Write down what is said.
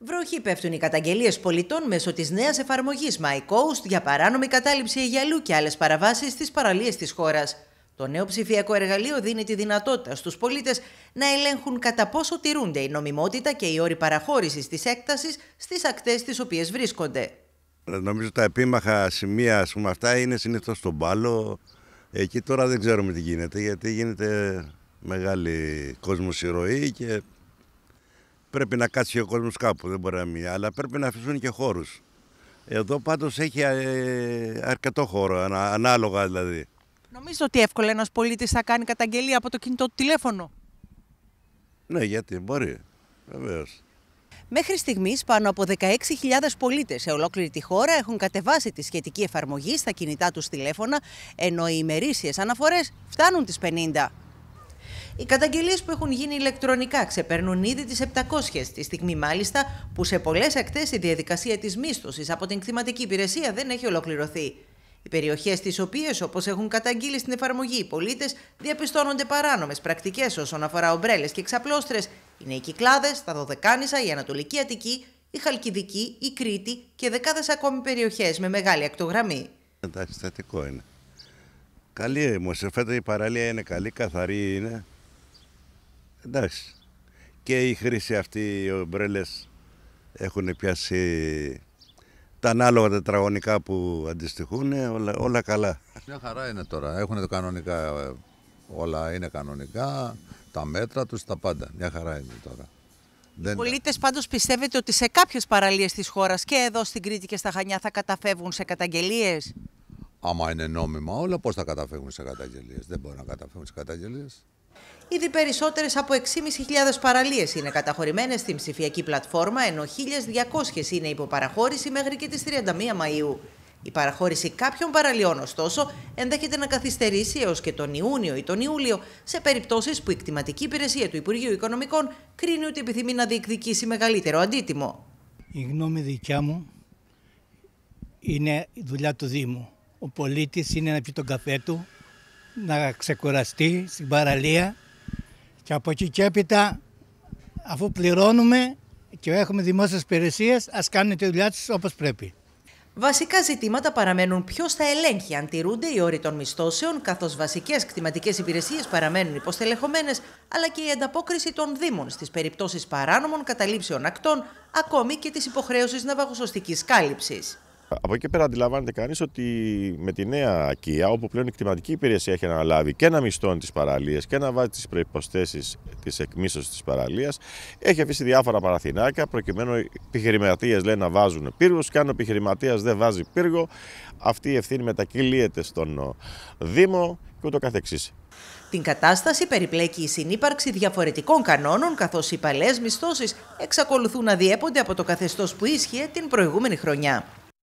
Βροχή πέφτουν οι καταγγελίες πολιτών μέσω της νέας εφαρμογής MyCoast για παράνομη κατάληψη αιγιαλού και άλλες παραβάσεις στις παραλίες της χώρας. Το νέο ψηφιακό εργαλείο δίνει τη δυνατότητα στους πολίτες να ελέγχουν κατά πόσο τηρούνται η νομιμότητα και οι όροι παραχώρησης της έκτασης στις ακτές τι οποίες βρίσκονται. Ε, νομίζω τα επίμαχα σημεία ας πούμε, αυτά είναι συνήθως στον πάλο. Εκεί τώρα δεν ξέρουμε τι γίνεται γιατί γίνεται μεγάλη κόσμο και Πρέπει να κάτσει ο κόσμος κάπου, δεν μπορεί να μην Αλλά πρέπει να αφήσουν και χώρους. Εδώ πάντως έχει ε, αρκετό χώρο, ανάλογα δηλαδή. Νομίζω ότι εύκολα ένας πολίτης θα κάνει καταγγελία από το κινητό του τηλέφωνο. Ναι, γιατί μπορεί. Βεβαίως. Μέχρι στιγμής, πάνω από 16.000 πολίτες σε ολόκληρη τη χώρα έχουν κατεβάσει τη σχετική εφαρμογή στα κινητά τους τηλέφωνα, ενώ οι ημερήσιες αναφορές φτάνουν τις 50. Οι καταγγελίες που έχουν γίνει ηλεκτρονικά ξεπερνούν ήδη τις 700, τη στιγμή μάλιστα που σε πολλές ακτές η διαδικασία της μίσθωσης από την κτηματική υπηρεσία δεν έχει ολοκληρωθεί. Οι περιοχές τις οποίες, όπως έχουν καταγγείλει στην εφαρμογή οι πολίτες, διαπιστώνονται παράνομες πρακτικές όσον αφορά ομπρέλες και ξαπλώστρες, είναι οι Κυκλάδες, τα Δωδεκάνησα, η Ανατολική Αττική, η Χαλκιδική, η Κρήτη και δεκάδες ακόμη περιοχές με μεγάλη ακτογραμμή. Εντάξει, θετικό είναι. Καλή, μου η παραλία είναι καλή, καθαρή είναι. Εντάξει. Και η χρήση αυτή, οι ομπρέλες έχουν πιάσει τα ανάλογα τετραγωνικά που αντιστοιχούν, όλα, όλα καλά. Μια χαρά είναι τώρα. Έχουν το κανονικά, ε, όλα είναι κανονικά, τα μέτρα τους, τα πάντα. Μια χαρά είναι τώρα. Δεν... Οι πολίτες πάντως πιστεύετε ότι σε κάποιες παραλίες της χώρας και εδώ στην Κρήτη και στα Χανιά θα καταφεύγουν σε καταγγελίες. Άμα είναι νόμιμα όλα, πώς θα καταφεύγουν σε καταγγελίες. Δεν μπορεί να καταφεύγουν σε καταγγελίες. Ήδη περισσότερες από 6.500 παραλίες είναι καταχωρημένες στην ψηφιακή πλατφόρμα, ενώ 1.200 είναι υποπαραχώρηση μέχρι και τις 31 Μαΐου. Η παραχώρηση κάποιων παραλιών, ωστόσο, ενδέχεται να καθυστερήσει έως και τον Ιούνιο ή τον Ιούλιο, σε περιπτώσεις που η κτηματική υπηρεσία του Υπουργείου Οικονομικών κρίνει ότι επιθυμεί να διεκδικήσει μεγαλύτερο αντίτιμο. Η γνώμη δικιά μου είναι η δουλειά του Δήμου. Ο πολίτης είναι να πει τον καφέ του, να ξεκουραστεί στην παραλία και από εκεί και έπειτα αφού πληρώνουμε και έχουμε δημόσιες υπηρεσίες ας κάνουν τη δουλειά τους όπως πρέπει. Βασικά ζητήματα παραμένουν ποιο θα ελέγχει αν τηρούνται οι όροι των μισθώσεων, καθώς βασικές κτηματικές υπηρεσίες παραμένουν υποστελεχωμένες, αλλά και η ανταπόκριση των Δήμων στις περιπτώσεις παράνομων καταλήψεων ακτών, ακόμη και της υποχρέωσης ναυαγοσωστική κάλυψης. Από εκεί πέρα αντιλαμβάνεται κανείς ότι με τη νέα ΑΚΙΑ, όπου πλέον η κτηματική υπηρεσία έχει αναλάβει και να μισθώνει τις παραλίες και να βάζει τις προποθέσει της εκμίσωσης της παραλίας, έχει αφήσει διάφορα παραθυνάκια προκειμένου οι επιχειρηματίες λένε να βάζουν πύργους. Και αν ο επιχειρηματίας δεν βάζει πύργο, αυτή η ευθύνη μετακυλίεται στον Δήμο και ούτω καθεξής. Την κατάσταση περιπλέκει η συνύπαρξη διαφορετικών κανόνων, καθώς οι παλαιέ μισθώσεις εξακολουθούν να διέπονται από το καθεστώς που ίσχυε την προηγούμενη χρονιά.